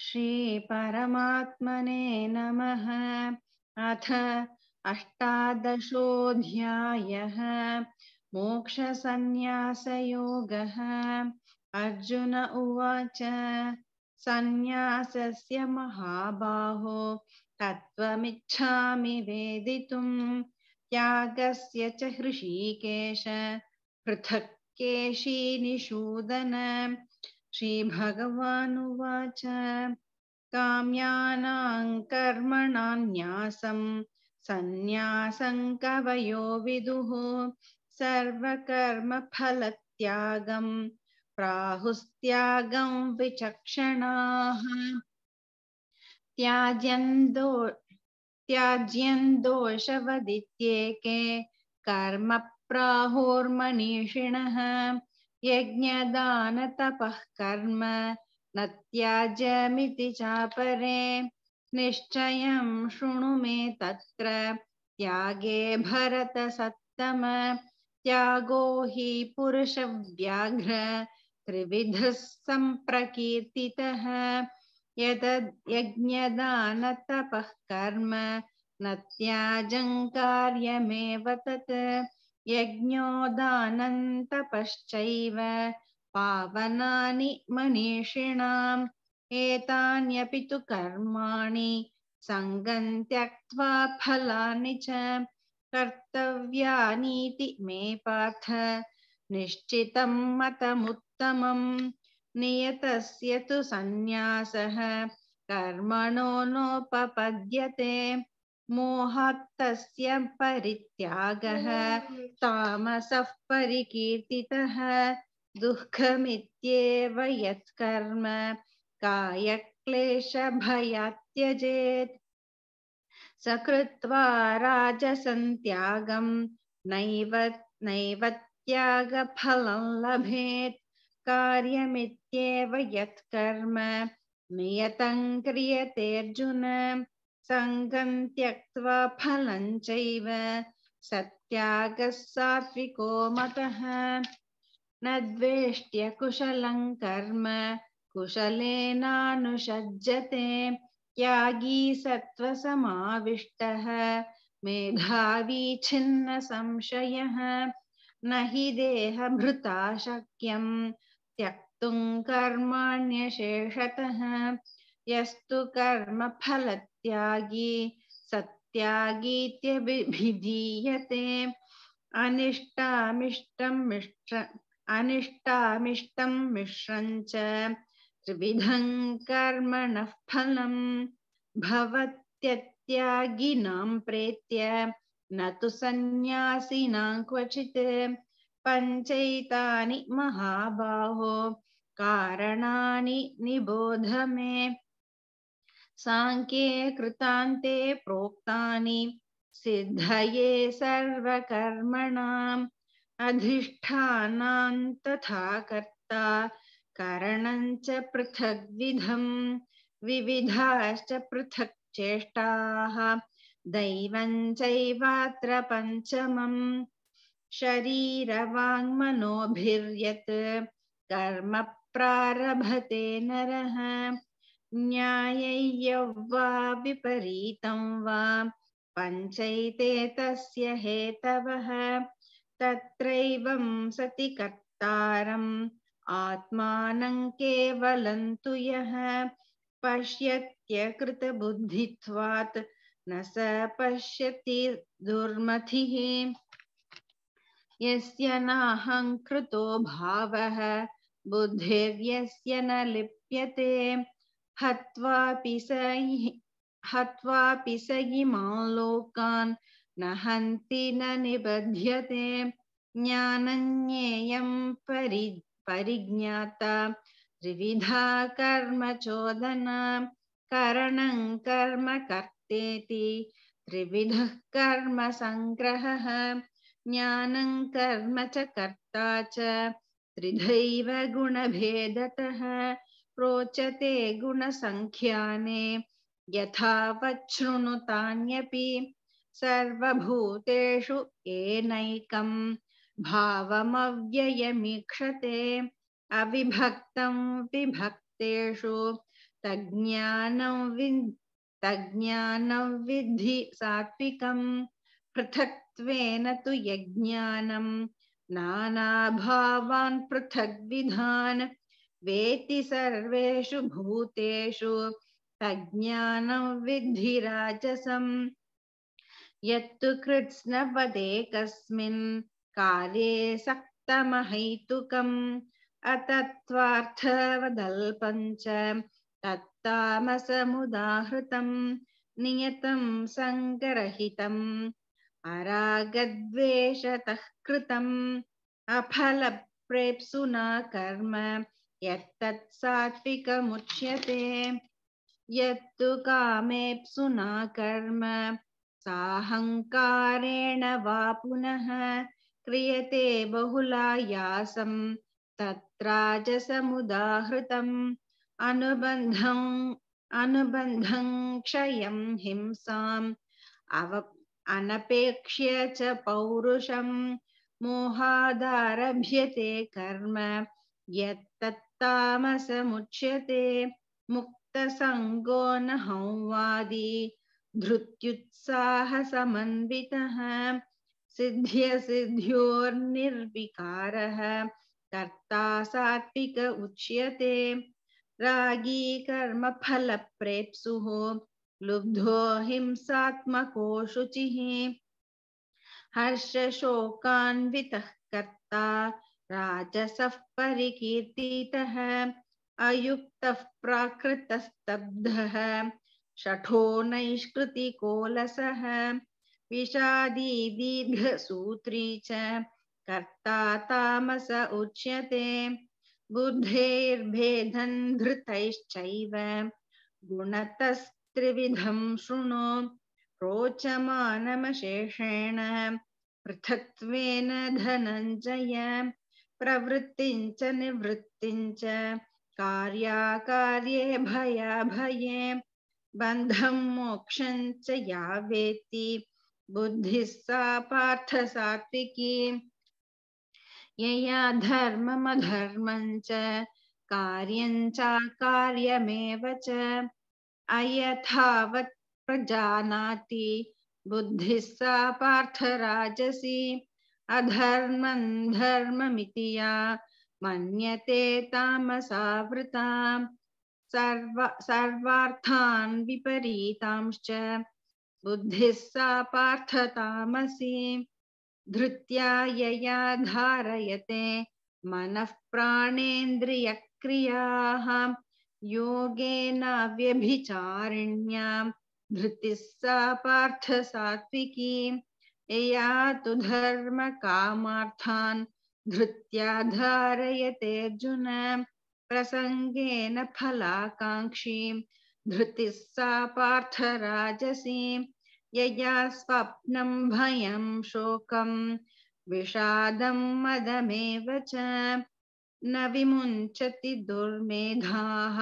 श्री परमात्मने नमः अथ अष्टादशोऽध्यायः मोक्षसन्न्यासयोगः अर्जुन उवाच सन्न्यासस्य महाबाहो तत्त्वमिच्छामि वेदितुं त्यागस्य च हृषीकेश पृथक् केशीनिषूदन श्री श्रीभगवानुवाच काम्यानां कर्मणां न्यासं सन्न्यासं कवयो विदुः सर्वकर्मफलत्यागं प्राहुस्त्यागं विचक्षणाः त्याज्यन्दो त्याज्यन्दोषवदित्येके कर्मप्राहोर्मनीषिणः यज्ञदानतपः कर्म न त्याजमिति चापरे निश्चयं शृणु मे तत्र त्यागे भरत सत्तम त्यागो हि पुरुष पुरुषव्याघ्र त्रिविधः सम्प्रकीर्तितः यतद्यज्ञदानतपः कर्म न त्याजं कार्यमेव तत् यज्ञोदानन्तपश्चैव पावनानि मनीषिणाम् एतान्यपि तु कर्माणि सङ्गम् त्यक्त्वा फलानि च कर्तव्यानीति मे पार्थ निश्चितं मतमुत्तमम् नियतस्य तु सन्न्यासः कर्मणो नोपपद्यते मोहात्तस्य परित्यागः तामसः परिकीर्तितः दुःखमित्येव यत्कर्म कायक्लेशभयात् त्यजेत् स कृत्वा राजसन्त्यागं नैव नैव त्यागफलं लभेत् कार्यमित्येव यत्कर्म नियतं क्रियतेऽर्जुन सङ्गं त्यक्त्वा फलं चैव सत्यागः सात्विको मतः न द्वेष्ट्य कुशलं कर्म कुशलेनानुषज्यते त्यागी सत्त्वसमाविष्टः मेधावी छिन्नसंशयः न हि देहभृता शक्यं त्यक्तुं कर्माण्यशेषतः यस्तु कर्म कर्मफलत् सत्यागी सत्यागीत्यभिधीयते अनिष्टामिष्टं मिश्र अनिष्टामिष्टं मिश्रञ्च त्रिविधं कर्मणः प्रेत्य न तो संयासीना क्वचित् पञ्चैतानि महाबाहो कारणानि निबोध मे सांख्ये कृतान्ते प्रोक्तानि सिद्धये सर्वकर्मणाम् अधिष्ठानां तथा कर्ता करणं च पृथग्विधं विविधाश्च पृथक् चेष्टाः दैवं चैवात्र पञ्चमम् शरीरवाङ्मनोभिर्यत् कर्म प्रारभते नरः वा विपरीतं वा पञ्चैते सति कर्तारम् पश्यत्यकृतबुद्धित्वात् न स पश्यति दुर्मतिः यस्य नाहङ्कृतो भावः बुद्धिर्यस्य न लिप्यते हत्वा पिसहि हत्वा पिसयिमां न निबध्यते ज्ञानज्ञेयं परि परिज्ञाता त्रिविधा कर्मचोदना करणं कर्म कर्तेति त्रिविधः कर्म सङ्ग्रहः ज्ञानं कर्म च कर्ता च त्रिधैव गुणभेदतः प्रोचते गुण संख्याने यथा वच्छृणुतान्यपि सर्वभूतेषु येनैकं भावमव्ययमीक्षते अविभक्तं विभक्तेषु तज्ज्ञानं वि तज्ज्ञानं विद्धि सात्विकं पृथक्त्वेन तु यज्ञानं नानाभावान् पृथग्विधान् वेति सर्वेषु भूतेषु तज्ज्ञानं विद्धि राजसम् यत्तु कृत्स्नपदे कस्मिन् कार्ये सक्तमहैतुकम् अतत्त्वार्थवदल्पं च तत्तामसमुदाहृतं नियतं सङ्गरहितम् अरागद्वेषतः कृतम् अफलप्रेप्सुना कर्म यत्तत् कर्म साहंकारेण वा पुनः क्रियते बहुलायासं तत्राजसमुदाहृतम् अनुबन्धम् अनुबन्धं क्षयं हिंसाम् अव अनपेक्ष्य च पौरुषं मोहादारभ्यते कर्म यत्तत् मुक्त संगो न हंवादी सिद्ध्य सिद्ध्यसिद्ध्योर्निर्विकारः कर्ता सात्विक उच्यते रागी कर्मफलप्रेप्सुः लुब्धो हिंसात्मको शुचिः हर्षशोकान्वितः कर्ता राजसपरिकीर्ति अयुक्त अयुक्तः प्राकृतस्तब्धः शठो कोलस विषादी दीर्घसूत्री च कर्ता तामस उच्यते बुद्धेर्भेदं धृतैश्चैव गुणतस्त्रिविधं शृणु रोचमानमशेषेण पृथक्त्वेन धनंजय प्रवृत्तिञ्च निवृत्तिञ्च कार्याकार्ये भयाभये बन्धं मोक्षं च या वेत्ति बुद्धिः सा पार्थसात्विकी यया धर्ममधर्मं च कार्यं चाकार्यमेव च अयथावत् प्रजानाति बुद्धिः सा पार्थराजसी अधर्म धर्मी या मन्यते तामसावृतां विपरीता सर्वार्थान् विपरीतांश्च बुद्धिः सा पार्थतामसीं धृत्या यया धारयते मनः प्राणेन्द्रियक्रियाः योगेनाव्यभिचारिण्यां धृतिः सा सात्विकी यया तु धर्मकामार्थान् धृत्या धारयतेऽर्जुन प्रसङ्गेन फलाकाङ्क्षीम् धृतिः सा पार्थराजसीम् यया स्वप्नं भयं शोकं विषादं मदमेव च न विमुञ्चति दुर्मेधाः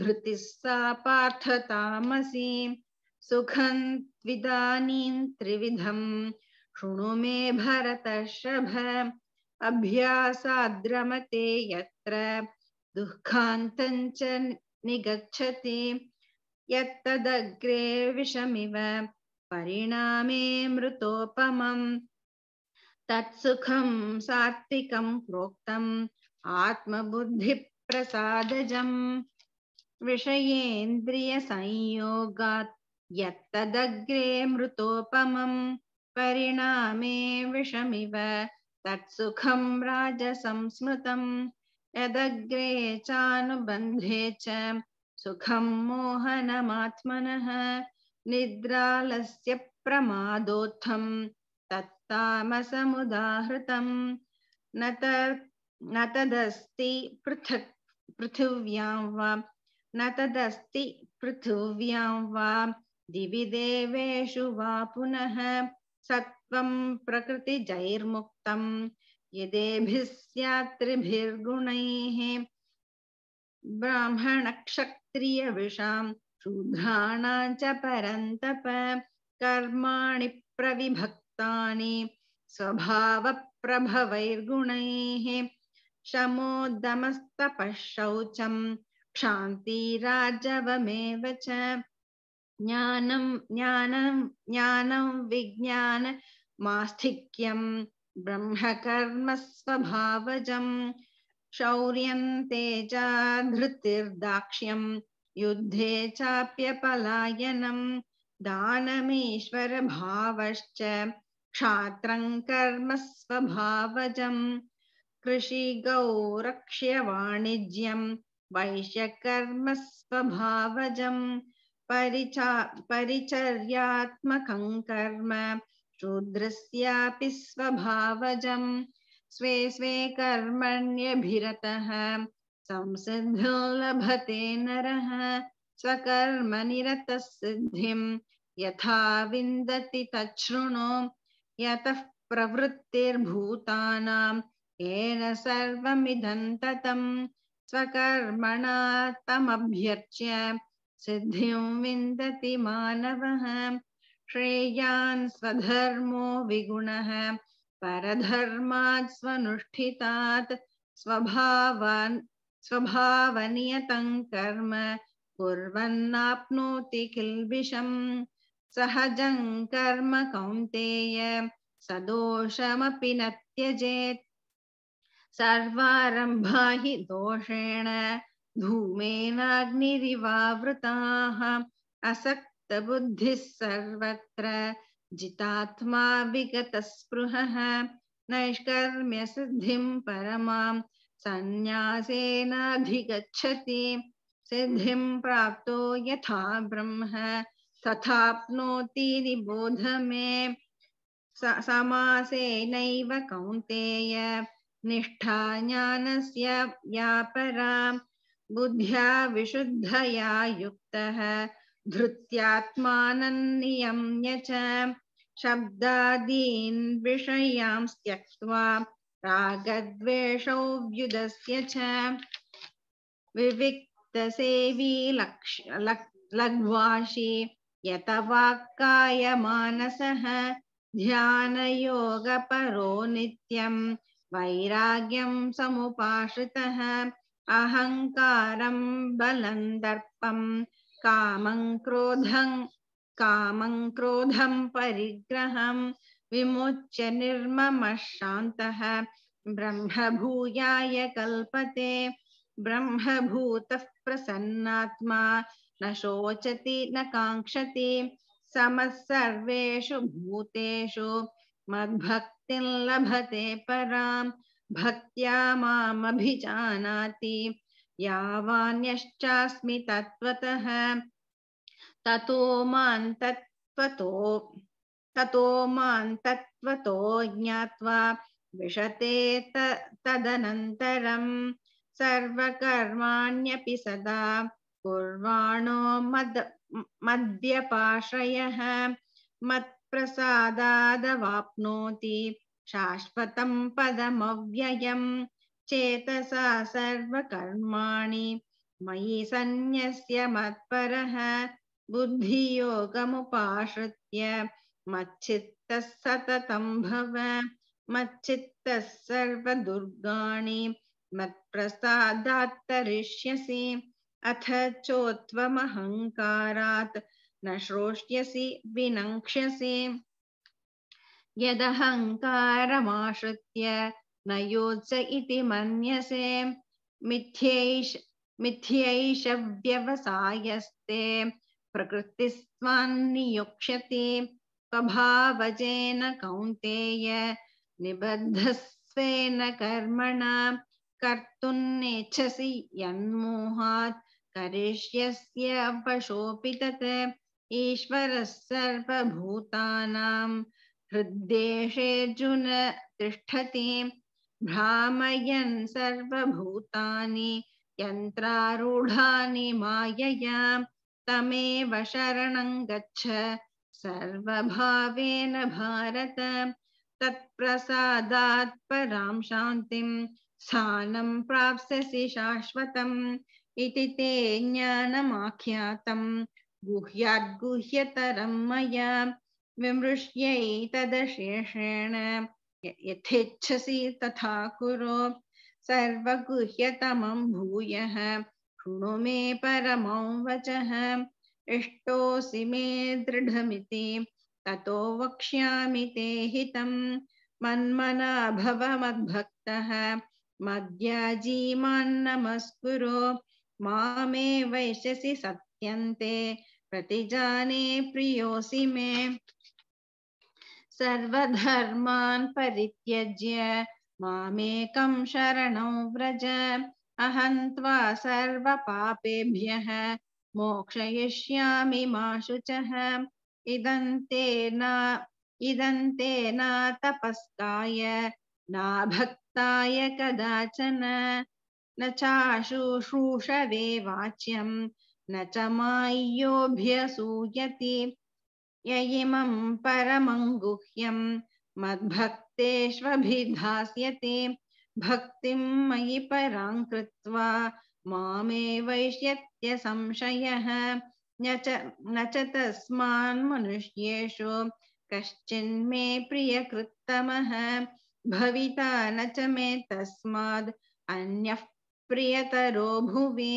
धृतिः सा पार्थतामसीम् सुखं विदानीं शुणु मे भरत भरतर्षभ अभ्यासाद्रमते यत्र दुःखान्तं च निगच्छति यत्तदग्रे विषमिव परिणामे मृतोपमम् तत्सुखं सात्विकं प्रोक्तम् आत्मबुद्धिप्रसादजम् विषयेन्द्रियसंयोगात् यत्तदग्रे मृतोपमं परिणामे विषमिव तत्सुखं राजसंस्मृतं यदग्रे चानुबन्धे च सुखं मोहनमात्मनः निद्रालस्य प्रमादोत्थं तत्तामसमुदाहृतं न न तदस्ति पृथक् पृथिव्यां वा न तदस्ति पृथिव्यां वा दिवि देवेषु वा पुनः सत्त्वं प्रकृतिजैर्मुक्तं ब्राह्मण स्यात्रिभिर्गुणैः ब्राह्मणक्षत्रियविषां शूद्राणां च परन्तप कर्माणि प्रविभक्तानि स्वभावप्रभवैर्गुणैः शमोदमस्तपः शौचं क्षान्तिराजवमेव च ज्ञानं ज्ञानं ज्ञानं विज्ञान मास्थिक्यं ब्रह्मकर्मस्वभावजं शौर्यं तेजा धृतिर्दाक्ष्यं युद्धे चाप्यपलायनं दानमीश्वरभावश्च क्षात्रं कर्म स्वभावजं कृषिगौरक्ष्यवाणिज्यं वैश्यकर्म स्वभावजम् परिचा परिचर्यात्मकं कर्म शूद्रस्यापि स्वभावजं स्वे स्वे कर्मण्यभिरतः संसिद्धिं लभते नरः स्वकर्मनिरतः सिद्धिं यथा विन्दति तच्छृणु यतः प्रवृत्तिर्भूतानां येन सर्वमिदं ततं स्वकर्मणा तमभ्यर्च्य सिद्धिं विन्दति मानवः श्रेयान् स्वधर्मो विगुणः परधर्मात् स्वनुष्ठितात् स्वभावान् स्वभावनियतं कर्म कुर्वन्नाप्नोति किल्बिषम् सहजं कर्म कौन्तेय सदोषमपि न त्यजेत् सर्वारम्भा हि दोषेण धूमेनाग्निरिवावृताः असक्तबुद्धिः सर्वत्र जितात्मा विगतस्पृहः नैष्कर्म्यसिद्धिं परमां सन्न्यासेनाधिगच्छति सिद्धिं प्राप्तो यथा ब्रह्म तथाप्नोति निबोध मे समासेनैव कौन्तेय निष्ठा ज्ञानस्य व्यापरा बुद्ध्या विशुद्धया युक्त धृत्यात्मानन्नियम्य च शब्दादीन् विषयां त्यक्त्वा रागद्वेषोऽभ्युदस्य च विविक्तसेवी लक्ष लक् यतवाक्काय मानसः ध्यानयोगपरो नित्यं वैराग्यं समुपाश्रितः अहंकार बलं दर्पं काम क्रोधं कामं क्रोधं परिग्रहं विमुच्य निर्ममः शान्तः ब्रह्मभूयाय कल्पते भूत प्रसन्नात्मा न शोचति न कांक्षति समः भूतेषु मद्भक्ति लभते परा भक्तियामिजाति मामभिजानाति यावान्यश्चास्मि तत्त्वतः ततो मां तत्त्वतो ततो मां तत्त्वतो ज्ञात्वा विशते तदनन्तरं सर्वकर्माण्यपि सदा कुर्वाणो मद् मद्यपाश्रयः मत्प्रसादादवाप्नोति पदम पदमव्ययम् चेतसा सर्वकर्माणि मयि सन्न्यस्य मत्परः बुद्धियोगमुपाश्रित्य मच्चित्तः सततं भव मच्चित्तः सर्वदुर्गाणि मत्प्रसादात्तरिष्यसि अथ चोत्वमहङ्कारात् न श्रोष्यसि विनङ्क्ष्यसि यदहङ्कारमाश्रित्य न योत्स इति मन्यसे मिथ्यैष मिथ्यैष व्यवसायस्ते प्रकृतिस्त्वान्नियुक्ष्यति स्वभावजेन कौन्तेय निबद्धस्वेन कर्मणा कर्तुन्नेच्छसि यन्मोहात् करिष्यस्य वशोऽपि तत् ईश्वरः सर्वभूतानां हृद्देशेऽर्जुन तिष्ठति भ्रामयन् सर्वभूतानि यन्त्रारूढानि मायया तमेव शरणं गच्छ सर्वभावेन भारत तत्प्रसादात् परां शान्तिं स्थानं प्राप्स्यसि शाश्वतम् इति ते ज्ञानमाख्यातं गुह्याद्गुह्यतरं मया विमृश्यैतदशेषेण यथेच्छसि तथा कुरो सर्वगुह्यतमं भूयः शृणु मे परमं वचः इष्टोऽसि मे दृढमिति ततो वक्ष्यामि ते हितं मन्मना भव मद्भक्तः मद्याजी मान्नमस्कुरो मामे वैश्यसि सत्यन्ते प्रतिजाने प्रियोऽसि मे सर्वधर्मान् परित्यज्य मामेकं शरणौ व्रज अहं त्वा सर्वपापेभ्यः मोक्षयिष्यामि मा शुचः इदं ते न इदं ते न कदाचन न चाशुश्रूषवे वाच्यं न च माय्योऽभ्यसूयति य इमं परमं मद्भक्तेष्वभिधास्यते भक्तिं मयि परां कृत्वा मामेवैष्यत्य संशयः न च तस्मान् मनुष्येषु कश्चिन्मे प्रियकृत्तमः भविता न च मे तस्माद् अन्यः प्रियतरो भुवि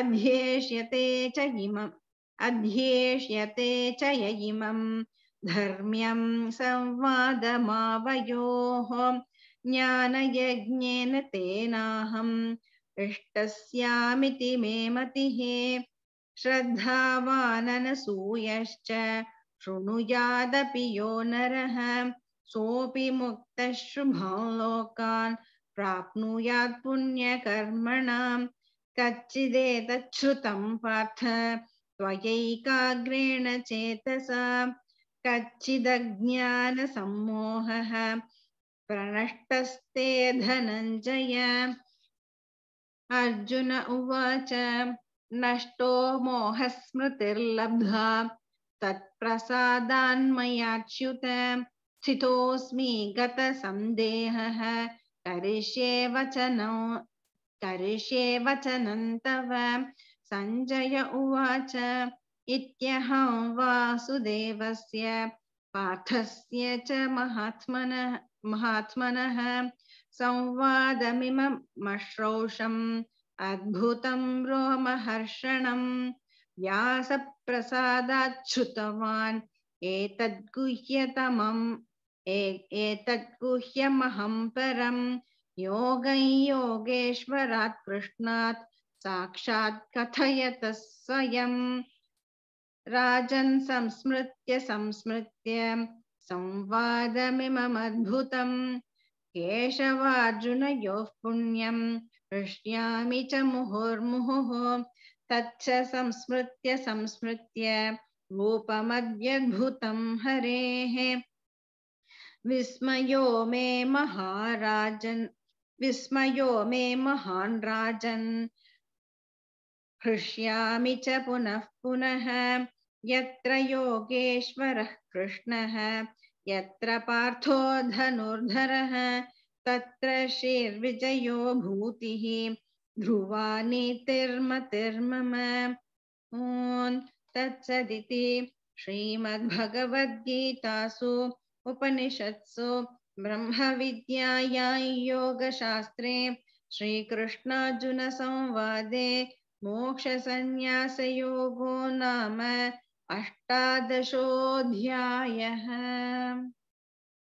अध्येष्यते च इमम् अध्येष्यते च य इमं धर्म्यं संवादमावयोः ज्ञानयज्ञेन तेनाहम् इष्टस्यामिति मे मतिः श्रद्धावाननसूयश्च शृणुयादपि यो नरः सोऽपि मुक्तः शुभान् लोकान् प्राप्नुयात् पुण्यकर्मणाम् कच्चिदेतच्छ्रुतम् पार्थ त्वयैकाग्रेण चेतसा कच्चिदज्ञान सम्मोहः प्रणष्टस्ते धनञ्जय अर्जुन उवाच नष्टो मोहस्मृतिर्लब्धा तत्प्रसादान्मयाच्युत स्थितोऽस्मि गतसन्देहः करिष्ये वचनं करिष्ये वचनं तव सञ्जय उवाच इत्यहं वासुदेवस्य पार्थस्य च महात्मनः महात्मनः संवादमिममश्रौषम् अद्भुतं रोमहर्षणं व्यासप्रसादाच्छ्रुतवान् एतद्गुह्यतमम् एतद्गुह्यमहं परं योगं योगेश्वरात् कृष्णात् साक्षात् कथयत स्वयं राजन् संस्मृत्य संस्मृत्य संवादमिममद्भुतम् केशवार्जुनयोः पुण्यं पृष्ट्यामि च मुहुर्मुहुः तच्च संस्मृत्य संस्मृत्य रूपमद्यद्भुतं हरेः विस्मयो मे महाराजन् विस्मयो मे महान् राजन् हृष्यामि च पुनः पुनः यत्र योगेश्वरः कृष्णः यत्र पार्थो धनुर्धरः तत्र श्रीर्विजयो भूतिः ध्रुवा नीतिर्मतिर्मम ॐ तत्सदिति श्रीमद्भगवद्गीतासु उपनिषत्सु ब्रह्मविद्यायां योगशास्त्रे श्रीकृष्णार्जुनसंवादे योगो नाम अष्टादशोऽध्यायः